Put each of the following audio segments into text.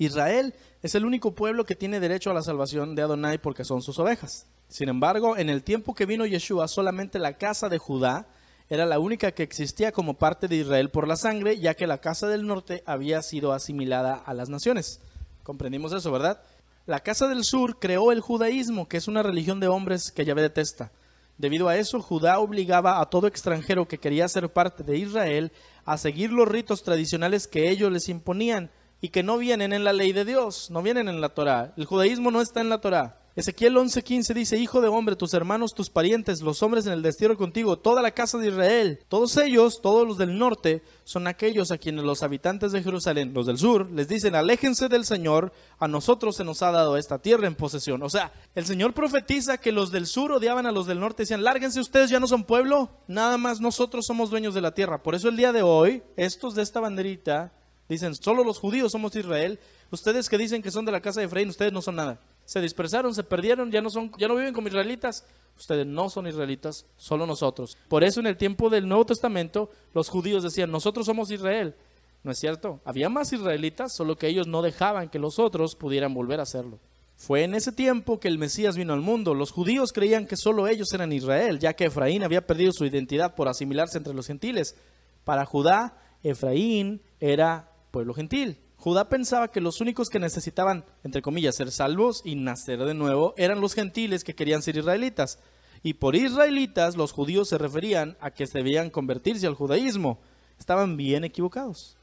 Israel es el único pueblo que tiene derecho a la salvación de Adonai porque son sus ovejas. Sin embargo, en el tiempo que vino Yeshua, solamente la casa de Judá era la única que existía como parte de Israel por la sangre, ya que la casa del norte había sido asimilada a las naciones. Comprendimos eso, ¿verdad? La casa del sur creó el judaísmo, que es una religión de hombres que Yahvé detesta. Debido a eso, Judá obligaba a todo extranjero que quería ser parte de Israel a seguir los ritos tradicionales que ellos les imponían, y que no vienen en la ley de Dios, no vienen en la Torá. El judaísmo no está en la Torá. Ezequiel 11:15 dice, Hijo de hombre, tus hermanos, tus parientes, los hombres en el destierro contigo, toda la casa de Israel, todos ellos, todos los del norte, son aquellos a quienes los habitantes de Jerusalén, los del sur, les dicen, aléjense del Señor, a nosotros se nos ha dado esta tierra en posesión. O sea, el Señor profetiza que los del sur odiaban a los del norte, decían, lárguense ustedes, ya no son pueblo, nada más nosotros somos dueños de la tierra. Por eso el día de hoy, estos de esta banderita Dicen, solo los judíos somos Israel. Ustedes que dicen que son de la casa de Efraín, ustedes no son nada. Se dispersaron, se perdieron, ya no, son, ya no viven como israelitas. Ustedes no son israelitas, solo nosotros. Por eso en el tiempo del Nuevo Testamento los judíos decían, nosotros somos Israel. ¿No es cierto? Había más israelitas, solo que ellos no dejaban que los otros pudieran volver a hacerlo. Fue en ese tiempo que el Mesías vino al mundo. Los judíos creían que solo ellos eran Israel, ya que Efraín había perdido su identidad por asimilarse entre los gentiles. Para Judá, Efraín era pueblo gentil. Judá pensaba que los únicos que necesitaban, entre comillas, ser salvos y nacer de nuevo eran los gentiles que querían ser israelitas. Y por israelitas los judíos se referían a que se debían convertirse al judaísmo. Estaban bien equivocados.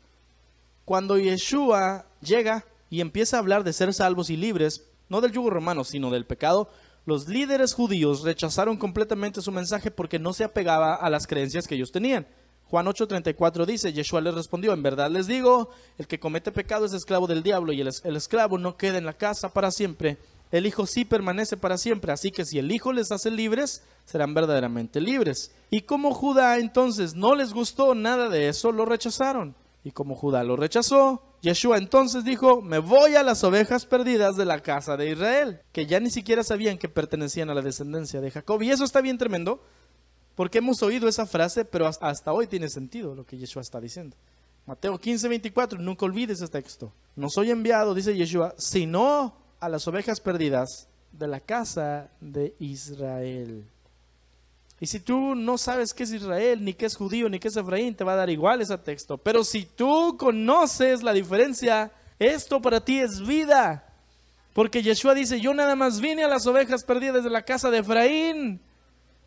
Cuando Yeshua llega y empieza a hablar de ser salvos y libres, no del yugo romano, sino del pecado, los líderes judíos rechazaron completamente su mensaje porque no se apegaba a las creencias que ellos tenían. Juan 8:34 dice, Yeshua les respondió, en verdad les digo, el que comete pecado es esclavo del diablo y el, el, esclavo no queda en la casa para siempre. El Hijo sí permanece para siempre, así que si el Hijo les hace libres, serán verdaderamente libres. Y como Judá entonces no les gustó nada de eso, lo rechazaron. Y como Judá lo rechazó, Yeshua entonces dijo, me voy a las ovejas perdidas de la casa de Israel, que ya ni siquiera sabían que pertenecían a la descendencia de Jacob. Y eso está bien tremendo, porque hemos oído esa frase, pero hasta hoy tiene sentido lo que Yeshua está diciendo. Mateo 15, 24, nunca olvides ese texto. No soy enviado, dice Yeshua, sino a las ovejas perdidas de la casa de Israel. Y si tú no sabes qué es Israel, ni qué es judío, ni qué es Efraín, te va a dar igual ese texto. Pero si tú conoces la diferencia, esto para ti es vida. Porque Yeshua dice, yo nada más vine a las ovejas perdidas de la casa de Efraín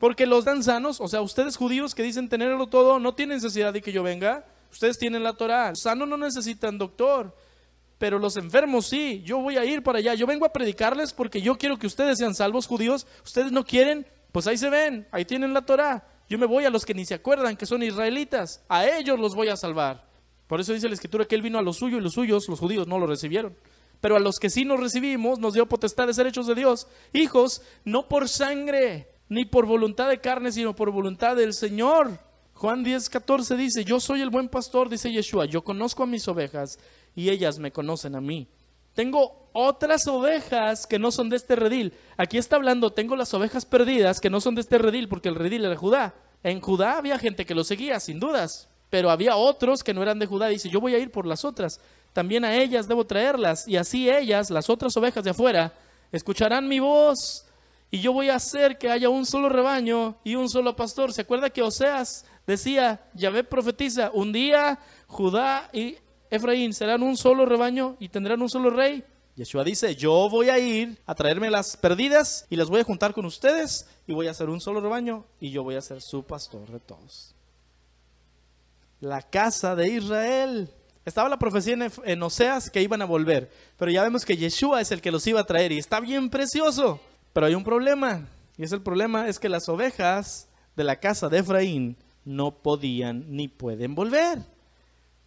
porque los dan sanos. O sea, ustedes judíos que dicen tenerlo todo, no tienen necesidad de que yo venga. Ustedes tienen la Torah. Sanos no necesitan doctor, pero los enfermos sí. Yo voy a ir para allá. Yo vengo a predicarles porque yo quiero que ustedes sean salvos judíos. Ustedes no quieren, pues ahí se ven, ahí tienen la Torah. Yo me voy a los que ni se acuerdan que son israelitas. A ellos los voy a salvar. Por eso dice la escritura que él vino a los suyos y los suyos, los judíos, no lo recibieron. Pero a los que sí nos recibimos, nos dio potestad de ser hechos de Dios, hijos, no por sangre, ni por voluntad de carne, sino por voluntad del Señor. Juan 10, 14 dice, yo soy el buen pastor, dice Yeshua, yo conozco a mis ovejas y ellas me conocen a mí. Tengo otras ovejas que no son de este redil. Aquí está hablando, tengo las ovejas perdidas que no son de este redil, porque el redil era Judá. En Judá había gente que lo seguía, sin dudas, pero había otros que no eran de Judá. Dice, yo voy a ir por las otras, también a ellas debo traerlas, y así ellas, las otras ovejas de afuera, escucharán mi voz y yo voy a hacer que haya un solo rebaño y un solo pastor. ¿Se acuerda que Oseas decía, Yahvé profetiza, un día Judá y Efraín serán un solo rebaño y tendrán un solo rey? Yeshua dice, yo voy a ir a traerme las perdidas y las voy a juntar con ustedes y voy a hacer un solo rebaño y yo voy a ser su pastor de todos. La casa de Israel. Estaba la profecía en, Oseas que iban a volver, pero ya vemos que Yeshua es el que los iba a traer y está bien precioso. Pero hay un problema, y es el problema es que las ovejas de la casa de Efraín no podían ni pueden volver.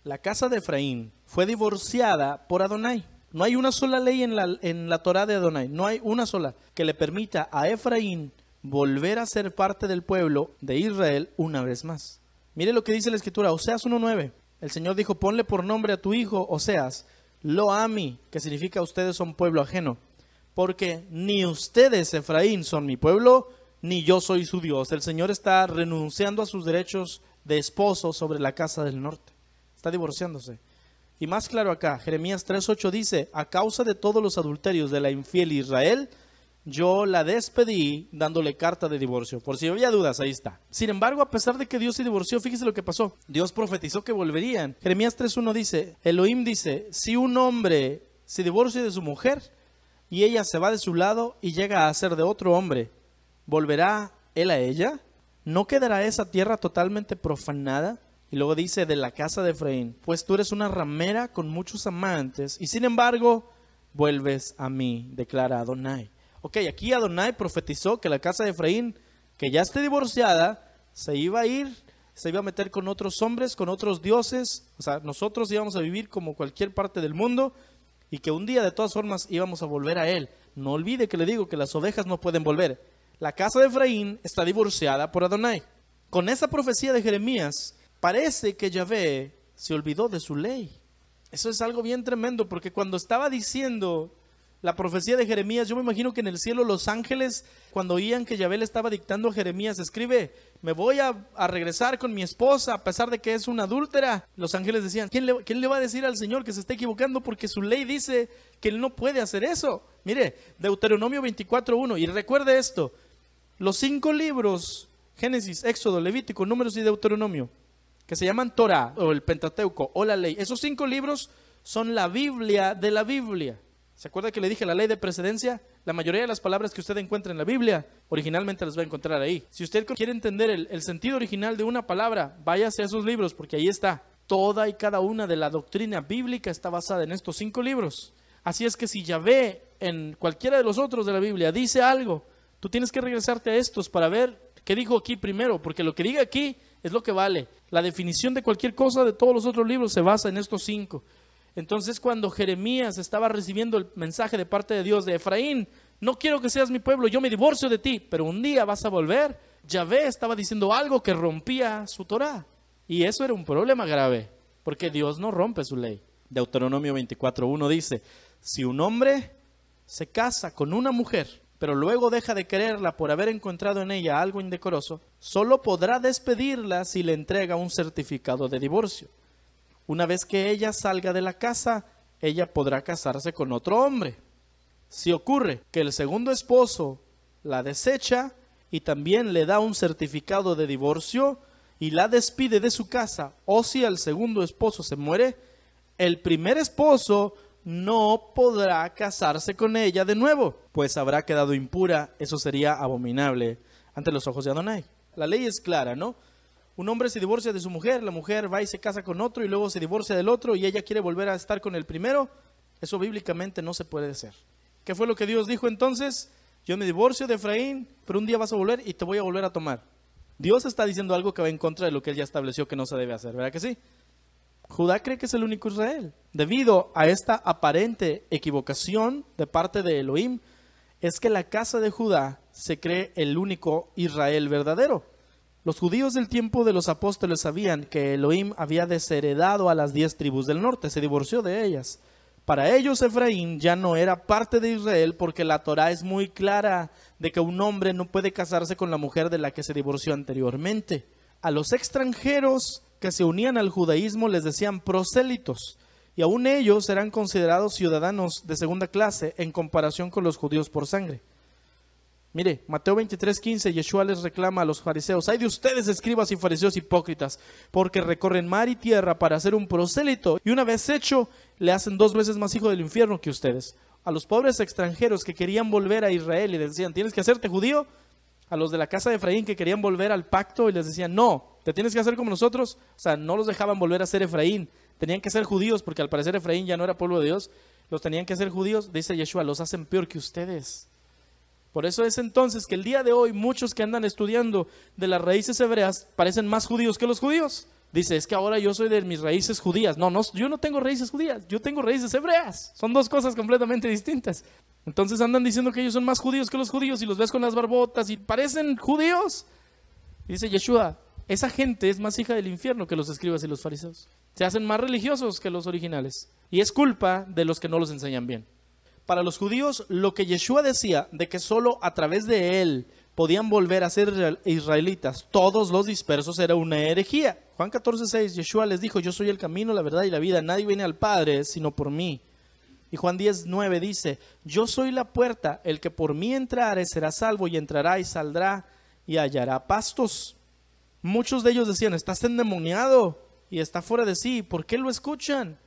La casa de Efraín fue divorciada por Adonai. No hay una sola ley en la, en la Torah de Adonai, no hay una sola que le permita a Efraín volver a ser parte del pueblo de Israel una vez más. Mire lo que dice la escritura, Oseas 1.9. El Señor dijo, ponle por nombre a tu hijo Oseas, Loami, que significa ustedes son pueblo ajeno porque ni ustedes, Efraín, son mi pueblo, ni yo soy su Dios. El Señor está renunciando a sus derechos de esposo sobre la casa del norte. Está divorciándose. Y más claro acá, Jeremías 3.8 dice, a causa de todos los adulterios de la infiel Israel, yo la despedí dándole carta de divorcio. Por si había dudas, ahí está. Sin embargo, a pesar de que Dios se divorció, fíjese lo que pasó. Dios profetizó que volverían. Jeremías 3.1 dice, Elohim dice, si un hombre se divorcia de su mujer, y ella se va de su lado y llega a ser de otro hombre, ¿volverá él a ella? ¿No quedará esa tierra totalmente profanada? Y luego dice de la casa de Efraín, pues tú eres una ramera con muchos amantes y sin embargo vuelves a mí, declara Adonai. Ok, aquí Adonai profetizó que la casa de Efraín, que ya esté divorciada, se iba a ir, se iba a meter con otros hombres, con otros dioses, o sea, nosotros íbamos a vivir como cualquier parte del mundo, y que un día de todas formas íbamos a volver a Él. No olvide que le digo que las ovejas no pueden volver. La casa de Efraín está divorciada por Adonai. Con esa profecía de Jeremías, parece que Yahvé se olvidó de su ley. Eso es algo bien tremendo, porque cuando estaba diciendo la profecía de Jeremías. Yo me imagino que en el cielo los ángeles, cuando oían que Yabel estaba dictando a Jeremías, escribe, me voy a, regresar con mi esposa a pesar de que es una adúltera. Los ángeles decían, ¿quién le, ¿quién le va a decir al Señor que se está equivocando? Porque su ley dice que él no puede hacer eso. Mire, Deuteronomio 24.1, y recuerde esto, los cinco libros, Génesis, Éxodo, Levítico, Números y Deuteronomio, que se llaman Torah o el Pentateuco o la ley, esos cinco libros son la Biblia de la Biblia. ¿Se acuerda que le dije la ley de precedencia? La mayoría de las palabras que usted encuentra en la Biblia, originalmente las va a encontrar ahí. Si usted quiere entender el, sentido original de una palabra, váyase a esos libros, porque ahí está. Toda y cada una de la doctrina bíblica está basada en estos cinco libros. Así es que si ve en cualquiera de los otros de la Biblia dice algo, tú tienes que regresarte a estos para ver qué dijo aquí primero, porque lo que diga aquí es lo que vale. La definición de cualquier cosa de todos los otros libros se basa en estos cinco. Entonces cuando Jeremías estaba recibiendo el mensaje de parte de Dios de Efraín, no quiero que seas mi pueblo, yo me divorcio de ti, pero un día vas a volver, Yahvé estaba diciendo algo que rompía su Torah. Y eso era un problema grave, porque Dios no rompe su ley. Deuteronomio 24.1 dice, si un hombre se casa con una mujer, pero luego deja de quererla por haber encontrado en ella algo indecoroso, solo podrá despedirla si le entrega un certificado de divorcio. Una vez que ella salga de la casa, ella podrá casarse con otro hombre. Si ocurre que el segundo esposo la desecha y también le da un certificado de divorcio y la despide de su casa, o si el segundo esposo se muere, el primer esposo no podrá casarse con ella de nuevo, pues habrá quedado impura, eso sería abominable ante los ojos de Adonai. La ley es clara, ¿no? un hombre se divorcia de su mujer, la mujer va y se casa con otro y luego se divorcia del otro y ella quiere volver a estar con el primero, eso bíblicamente no se puede hacer. ¿Qué fue lo que Dios dijo entonces? Yo me divorcio de Efraín, pero un día vas a volver y te voy a volver a tomar. Dios está diciendo algo que va en contra de lo que él ya estableció que no se debe hacer, ¿verdad que sí? Judá cree que es el único Israel. Debido a esta aparente equivocación de parte de Elohim, es que la casa de Judá se cree el único Israel verdadero. Los judíos del tiempo de los apóstoles sabían que Elohim había desheredado a las diez tribus del norte, se divorció de ellas. Para ellos Efraín ya no era parte de Israel porque la Torá es muy clara de que un hombre no puede casarse con la mujer de la que se divorció anteriormente. A los extranjeros que se unían al judaísmo les decían prosélitos y aún ellos eran considerados ciudadanos de segunda clase en comparación con los judíos por sangre. Mire, Mateo 23, 15, Yeshua les reclama a los fariseos, hay de ustedes escribas y fariseos hipócritas, porque recorren mar y tierra para hacer un prosélito, y una vez hecho, le hacen dos veces más hijo del infierno que ustedes. A los pobres extranjeros que querían volver a Israel y les decían, tienes que hacerte judío, a los de la casa de Efraín que querían volver al pacto y les decían, no, te tienes que hacer como nosotros, o sea, no los dejaban volver a ser Efraín, tenían que ser judíos, porque al parecer Efraín ya no era pueblo de Dios, los tenían que ser judíos, dice Yeshua, los hacen peor que ustedes. Por eso es entonces que el día de hoy muchos que andan estudiando de las raíces hebreas parecen más judíos que los judíos. Dice, es que ahora yo soy de mis raíces judías. No, no, yo no tengo raíces judías, yo tengo raíces hebreas. Son dos cosas completamente distintas. Entonces andan diciendo que ellos son más judíos que los judíos y los ves con las barbotas y parecen judíos. Dice Yeshua, esa gente es más hija del infierno que los escribas y los fariseos. Se hacen más religiosos que los originales. Y es culpa de los que no los enseñan bien. Para los judíos, lo que Yeshua decía de que solo a través de él podían volver a ser israelitas todos los dispersos era una herejía. Juan 14:6, Yeshua les dijo, yo soy el camino, la verdad y la vida, nadie viene al Padre sino por mí. Y Juan 10:9 dice, yo soy la puerta, el que por mí entrare será salvo y entrará y saldrá y hallará pastos. Muchos de ellos decían, estás endemoniado y está fuera de sí, ¿por qué lo escuchan?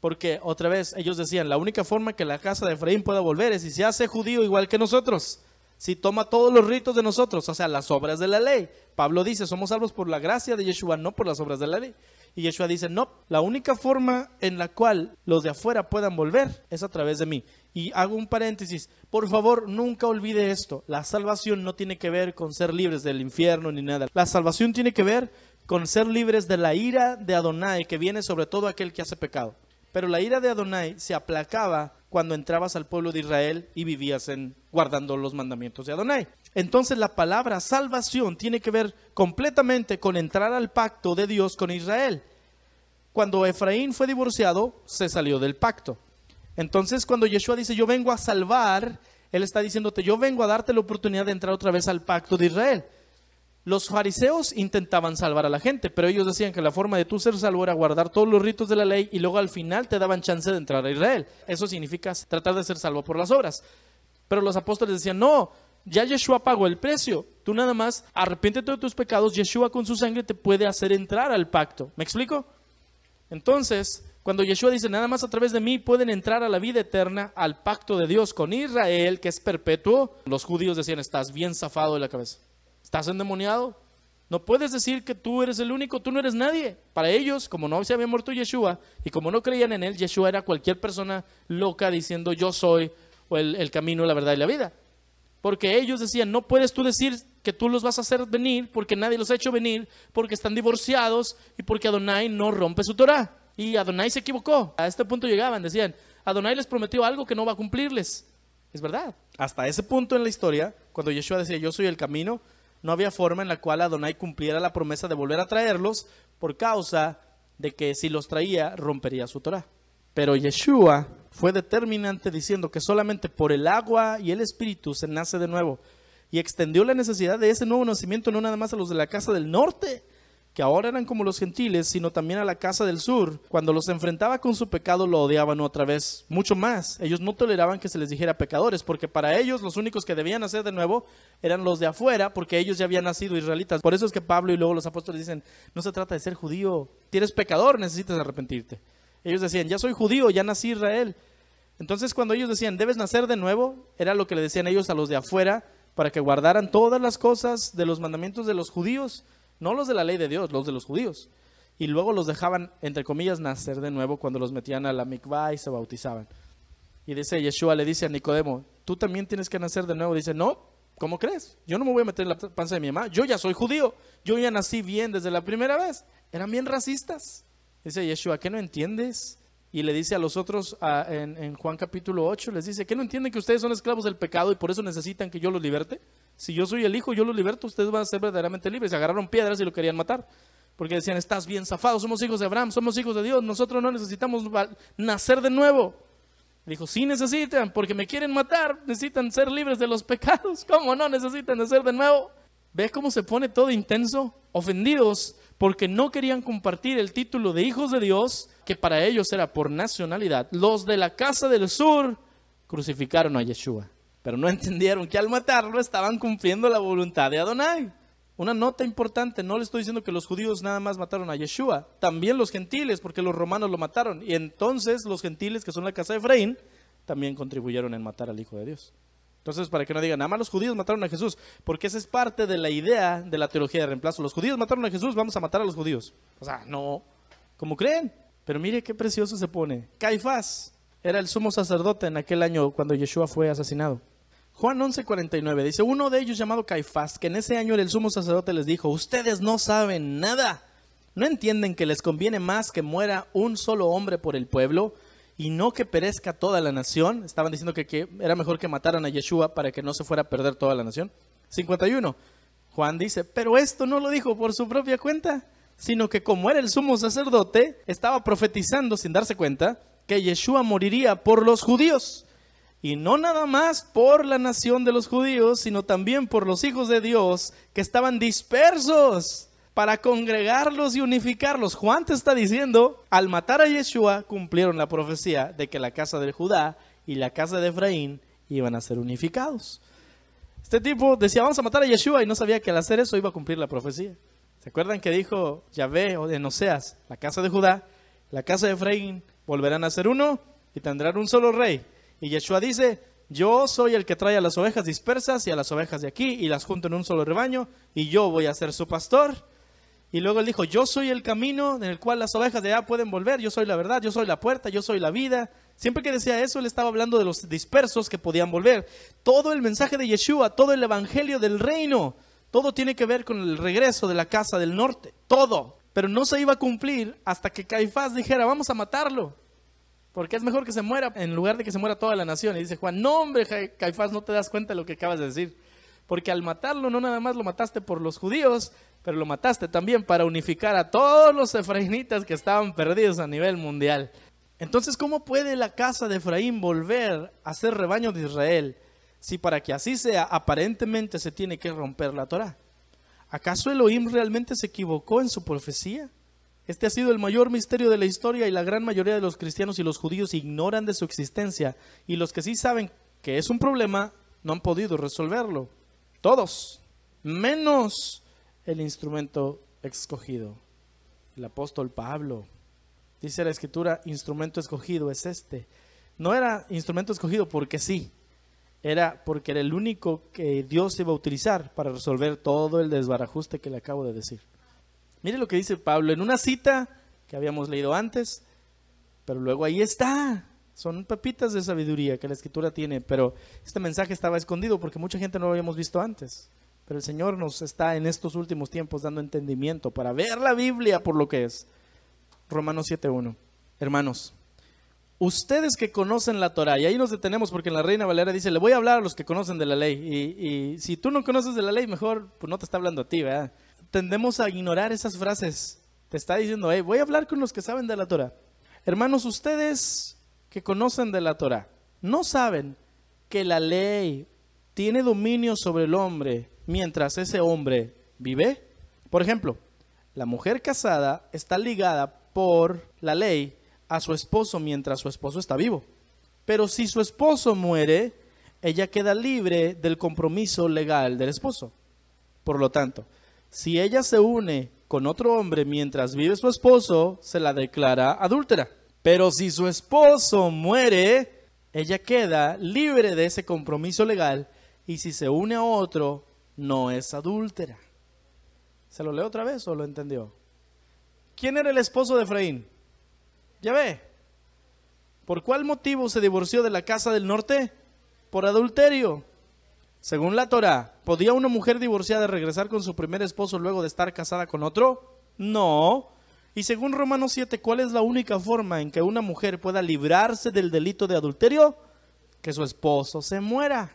Porque otra vez ellos decían, la única forma que la casa de Efraín pueda volver es si se hace judío igual que nosotros, si toma todos los ritos de nosotros, o sea, las obras de la ley. Pablo dice, somos salvos por la gracia de Yeshua, no por las obras de la ley. Y Yeshua dice, no, la única forma en la cual los de afuera puedan volver es a través de mí. Y hago un paréntesis, por favor, nunca olvide esto, la salvación no tiene que ver con ser libres del infierno ni nada. La salvación tiene que ver con ser libres de la ira de Adonai que viene sobre todo aquel que hace pecado. Pero la ira de Adonai se aplacaba cuando entrabas al pueblo de Israel y vivías en, guardando los mandamientos de Adonai. Entonces la palabra salvación tiene que ver completamente con entrar al pacto de Dios con Israel. Cuando Efraín fue divorciado, se salió del pacto. Entonces cuando Yeshua dice, yo vengo a salvar, Él está diciéndote, yo vengo a darte la oportunidad de entrar otra vez al pacto de Israel. Los fariseos intentaban salvar a la gente, pero ellos decían que la forma de tú ser salvo era guardar todos los ritos de la ley y luego al final te daban chance de entrar a Israel. Eso significa tratar de ser salvo por las obras. Pero los apóstoles decían, no, ya Yeshua pagó el precio. Tú nada más arrepiéntete de tus pecados, Yeshua con su sangre te puede hacer entrar al pacto. ¿Me explico? Entonces, cuando Yeshua dice, nada más a través de mí pueden entrar a la vida eterna, al pacto de Dios con Israel, que es perpetuo, los judíos decían, estás bien zafado de la cabeza. ¿Estás endemoniado? No puedes decir que tú eres el único, tú no eres nadie. Para ellos, como no se había muerto Yeshua y como no creían en él, Yeshua era cualquier persona loca diciendo yo soy el, el camino, la verdad y la vida. Porque ellos decían, no puedes tú decir que tú los vas a hacer venir porque nadie los ha hecho venir, porque están divorciados y porque Adonai no rompe su torá Y Adonai se equivocó. A este punto llegaban, decían, Adonai les prometió algo que no va a cumplirles. Es verdad. Hasta ese punto en la historia, cuando Yeshua decía, yo soy el camino, no había forma en la cual Adonai cumpliera la promesa de volver a traerlos por causa de que si los traía rompería su Torah. Pero Yeshua fue determinante diciendo que solamente por el agua y el espíritu se nace de nuevo y extendió la necesidad de ese nuevo nacimiento no nada más a los de la casa del norte, ahora eran como los gentiles, sino también a la casa del sur. Cuando los enfrentaba con su pecado, lo odiaban otra vez. Mucho más, ellos no toleraban que se les dijera pecadores, porque para ellos los únicos que debían hacer de nuevo eran los de afuera, porque ellos ya habían nacido israelitas. Por eso es que Pablo y luego los apóstoles dicen, no se trata de ser judío, tienes pecador, necesitas arrepentirte. Ellos decían, ya soy judío, ya nací Israel. Entonces cuando ellos decían, debes nacer de nuevo, era lo que le decían ellos a los de afuera, para que guardaran todas las cosas de los mandamientos de los judíos, no los de la ley de Dios, los de los judíos. Y luego los dejaban, entre comillas, nacer de nuevo cuando los metían a la mikvah y se bautizaban. Y dice Yeshua, le dice a Nicodemo, tú también tienes que nacer de nuevo. Dice, no, ¿cómo crees? Yo no me voy a meter en la panza de mi mamá. Yo ya soy judío. Yo ya nací bien desde la primera vez. Eran bien racistas. Dice Yeshua, ¿qué no entiendes? Y le dice a los otros en, en, Juan capítulo 8, les dice, ¿qué no entienden que ustedes son esclavos del pecado y por eso necesitan que yo los liberte? si yo soy el hijo, yo lo liberto, ustedes van a ser verdaderamente libres. Se agarraron piedras y lo querían matar. Porque decían, estás bien zafado, somos hijos de Abraham, somos hijos de Dios, nosotros no necesitamos nacer de nuevo. Dijo, sí necesitan, porque me quieren matar, necesitan ser libres de los pecados. ¿Cómo no necesitan nacer de nuevo? ¿Ves cómo se pone todo intenso? Ofendidos porque no querían compartir el título de hijos de Dios, que para ellos era por nacionalidad. Los de la casa del sur crucificaron a Yeshua. Pero no entendieron que al matarlo estaban cumpliendo la voluntad de Adonai. Una nota importante, no le estoy diciendo que los judíos nada más mataron a Yeshua, también los gentiles, porque los romanos lo mataron. Y entonces los gentiles, que son la casa de Efraín, también contribuyeron en matar al Hijo de Dios. Entonces, para que no digan, nada más los judíos mataron a Jesús, porque esa es parte de la idea de la teología de reemplazo. Los judíos mataron a Jesús, vamos a matar a los judíos. O sea, no, como creen. Pero mire qué precioso se pone. Caifás era el sumo sacerdote en aquel año cuando Yeshua fue asesinado. Juan 11:49 dice, uno de ellos llamado Caifás, que en ese año el sumo sacerdote les dijo, ustedes no saben nada, no entienden que les conviene más que muera un solo hombre por el pueblo y no que perezca toda la nación. Estaban diciendo que, que era mejor que mataran a Yeshua para que no se fuera a perder toda la nación. 51. Juan dice, pero esto no lo dijo por su propia cuenta, sino que como era el sumo sacerdote, estaba profetizando sin darse cuenta que Yeshua moriría por los judíos y no nada más por la nación de los judíos, sino también por los hijos de Dios que estaban dispersos para congregarlos y unificarlos. Juan te está diciendo, al matar a Yeshua cumplieron la profecía de que la casa de Judá y la casa de Efraín iban a ser unificados. Este tipo decía, vamos a matar a Yeshua y no sabía que al hacer eso iba a cumplir la profecía. ¿Se acuerdan que dijo Yahvé o en Oseas, la casa de Judá, la casa de Efraín volverán a ser uno y tendrán un solo rey, y Yeshua dice, yo soy el que trae a las ovejas dispersas y a las ovejas de aquí y las junto en un solo rebaño y yo voy a ser su pastor. Y luego él dijo, yo soy el camino en el cual las ovejas de allá pueden volver, yo soy la verdad, yo soy la puerta, yo soy la vida. Siempre que decía eso, él estaba hablando de los dispersos que podían volver. Todo el mensaje de Yeshua, todo el evangelio del reino, todo tiene que ver con el regreso de la casa del norte, todo. Pero no se iba a cumplir hasta que Caifás dijera, vamos a matarlo. Porque es mejor que se muera en lugar de que se muera toda la nación. Y dice Juan, no hombre, Caifás, no te das cuenta de lo que acabas de decir. Porque al matarlo, no nada más lo mataste por los judíos, pero lo mataste también para unificar a todos los efraínitas que estaban perdidos a nivel mundial. Entonces, ¿cómo puede la casa de Efraín volver a ser rebaño de Israel si para que así sea aparentemente se tiene que romper la Torá? ¿Acaso Elohim realmente se equivocó en su profecía? Este ha sido el mayor misterio de la historia y la gran mayoría de los cristianos y los judíos ignoran de su existencia y los que sí saben que es un problema no han podido resolverlo. Todos, menos el instrumento escogido, el apóstol Pablo. Dice la escritura, instrumento escogido es este. No era instrumento escogido porque sí, era porque era el único que Dios iba a utilizar para resolver todo el desbarajuste que le acabo de decir. Mire lo que dice Pablo en una cita que habíamos leído antes, pero luego ahí está. Son pepitas de sabiduría que la escritura tiene, pero este mensaje estaba escondido porque mucha gente no lo habíamos visto antes. Pero el Señor nos está en estos últimos tiempos dando entendimiento para ver la Biblia por lo que es. Romanos 7.1. Hermanos, ustedes que conocen la Torah, y ahí nos detenemos porque en la Reina Valera dice, le voy a hablar a los que conocen de la ley, y, y si tú no conoces de la ley, mejor pues no te está hablando a ti, ¿verdad? tendemos a ignorar esas frases. Te está diciendo, voy a hablar con los que saben de la Torah. Hermanos, ustedes que conocen de la Torah, no saben que la ley tiene dominio sobre el hombre mientras ese hombre vive. Por ejemplo, la mujer casada está ligada por la ley a su esposo mientras su esposo está vivo. Pero si su esposo muere, ella queda libre del compromiso legal del esposo. Por lo tanto, si ella se une con otro hombre mientras vive su esposo, se la declara adúltera. Pero si su esposo muere, ella queda libre de ese compromiso legal y si se une a otro, no es adúltera. ¿Se lo leo otra vez o lo entendió? ¿Quién era el esposo de Efraín? Ya ve. ¿Por cuál motivo se divorció de la casa del norte? Por adulterio. Según la Torah, ¿podía una mujer divorciada regresar con su primer esposo luego de estar casada con otro? No. Y según Romanos 7, ¿cuál es la única forma en que una mujer pueda librarse del delito de adulterio? Que su esposo se muera.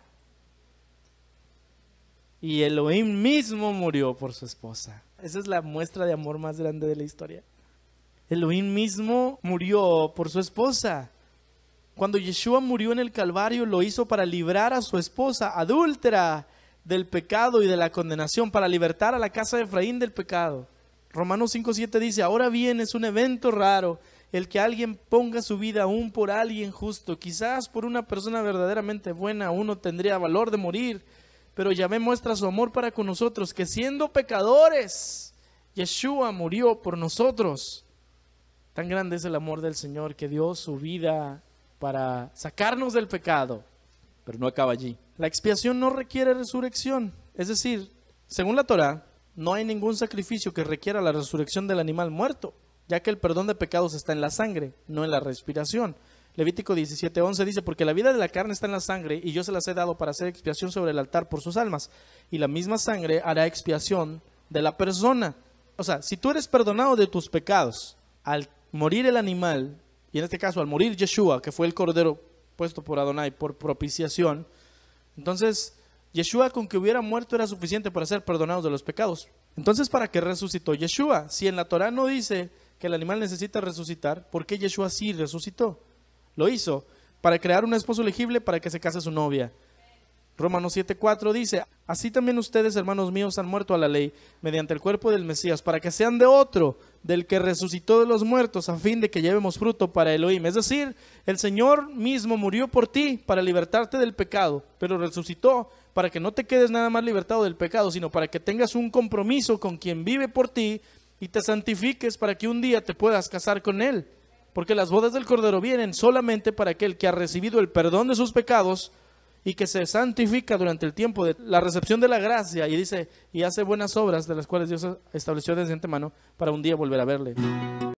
Y Elohim mismo murió por su esposa. Esa es la muestra de amor más grande de la historia. Elohim mismo murió por su esposa. Cuando Yeshua murió en el Calvario, lo hizo para librar a su esposa adúltera del pecado y de la condenación, para libertar a la casa de Efraín del pecado. Romanos 5.7 dice, ahora bien es un evento raro el que alguien ponga su vida aún por alguien justo. Quizás por una persona verdaderamente buena uno tendría valor de morir, pero Yahvé muestra su amor para con nosotros, que siendo pecadores, Yeshua murió por nosotros. Tan grande es el amor del Señor que dio su vida para sacarnos del pecado, pero no acaba allí. La expiación no requiere resurrección, es decir, según la Torah no hay ningún sacrificio que requiera la resurrección del animal muerto, ya que el perdón de pecados está en la sangre, no en la respiración. Levítico 17:11 dice, porque la vida de la carne está en la sangre y yo se las he dado para hacer expiación sobre el altar por sus almas, y la misma sangre hará expiación de la persona. O sea, si tú eres perdonado de tus pecados, al morir el animal y en este caso, al morir Yeshua, que fue el cordero puesto por Adonai por propiciación, entonces Yeshua con que hubiera muerto era suficiente para ser perdonados de los pecados. Entonces, ¿para qué resucitó Yeshua? Si en la Torah no dice que el animal necesita resucitar, ¿por qué Yeshua sí resucitó? Lo hizo para crear un esposo legible para que se case su novia. Romanos 7:4 dice, así también ustedes, hermanos míos, han muerto a la ley mediante el cuerpo del Mesías, para que sean de otro, del que resucitó de los muertos, a fin de que llevemos fruto para Elohim. Es decir, el Señor mismo murió por ti para libertarte del pecado, pero resucitó para que no te quedes nada más libertado del pecado, sino para que tengas un compromiso con quien vive por ti y te santifiques para que un día te puedas casar con Él. Porque las bodas del Cordero vienen solamente para aquel que ha recibido el perdón de sus pecados y que se santifica durante el tiempo de la recepción de la gracia y dice, y hace buenas obras de las cuales Dios estableció desde antemano para un día volver a verle.